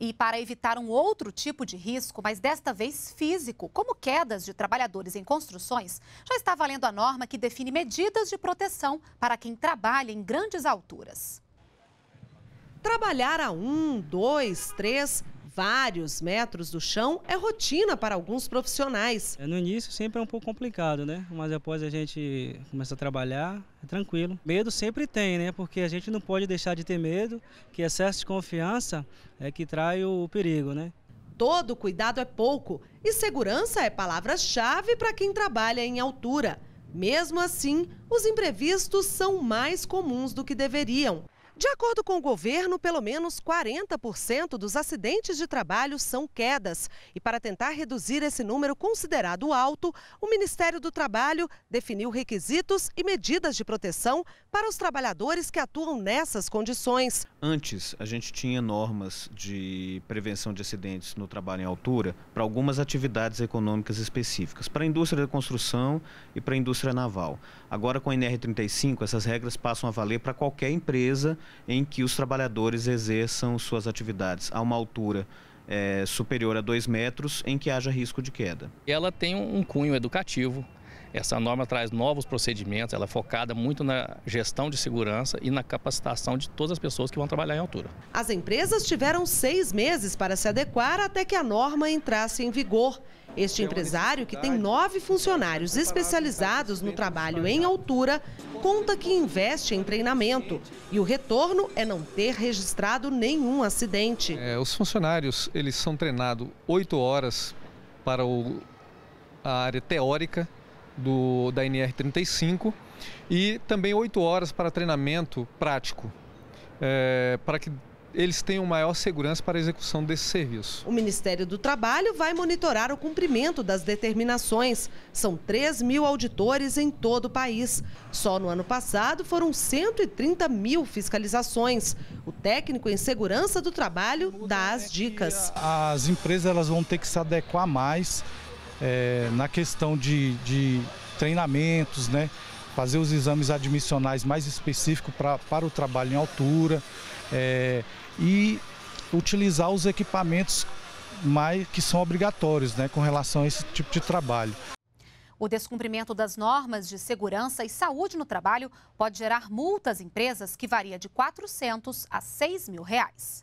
E para evitar um outro tipo de risco, mas desta vez físico, como quedas de trabalhadores em construções, já está valendo a norma que define medidas de proteção para quem trabalha em grandes alturas. Trabalhar a um, dois, três vários metros do chão é rotina para alguns profissionais. É, no início sempre é um pouco complicado, né? Mas depois a gente começa a trabalhar, é tranquilo. Medo sempre tem, né? Porque a gente não pode deixar de ter medo, que excesso de confiança é que trai o perigo, né? Todo cuidado é pouco e segurança é palavra-chave para quem trabalha em altura. Mesmo assim, os imprevistos são mais comuns do que deveriam. De acordo com o governo, pelo menos 40% dos acidentes de trabalho são quedas. E para tentar reduzir esse número considerado alto, o Ministério do Trabalho definiu requisitos e medidas de proteção para os trabalhadores que atuam nessas condições. Antes, a gente tinha normas de prevenção de acidentes no trabalho em altura para algumas atividades econômicas específicas, para a indústria da construção e para a indústria naval. Agora, com a NR35, essas regras passam a valer para qualquer empresa em que os trabalhadores exerçam suas atividades a uma altura é, superior a 2 metros, em que haja risco de queda. Ela tem um cunho educativo, essa norma traz novos procedimentos, ela é focada muito na gestão de segurança e na capacitação de todas as pessoas que vão trabalhar em altura. As empresas tiveram seis meses para se adequar até que a norma entrasse em vigor. Este empresário, que tem nove funcionários especializados no trabalho em altura, conta que investe em treinamento e o retorno é não ter registrado nenhum acidente. É, os funcionários eles são treinados oito horas para o, a área teórica do, da NR35 e também 8 horas para treinamento prático, é, para que eles tenham maior segurança para a execução desse serviço. O Ministério do Trabalho vai monitorar o cumprimento das determinações. São 3 mil auditores em todo o país. Só no ano passado foram 130 mil fiscalizações. O técnico em segurança do trabalho dá as dicas. As empresas elas vão ter que se adequar mais é, na questão de, de treinamentos, né? fazer os exames admissionais mais específicos para o trabalho em altura é, e utilizar os equipamentos mais, que são obrigatórios né, com relação a esse tipo de trabalho. O descumprimento das normas de segurança e saúde no trabalho pode gerar multas em empresas que varia de 400 a 6 mil reais.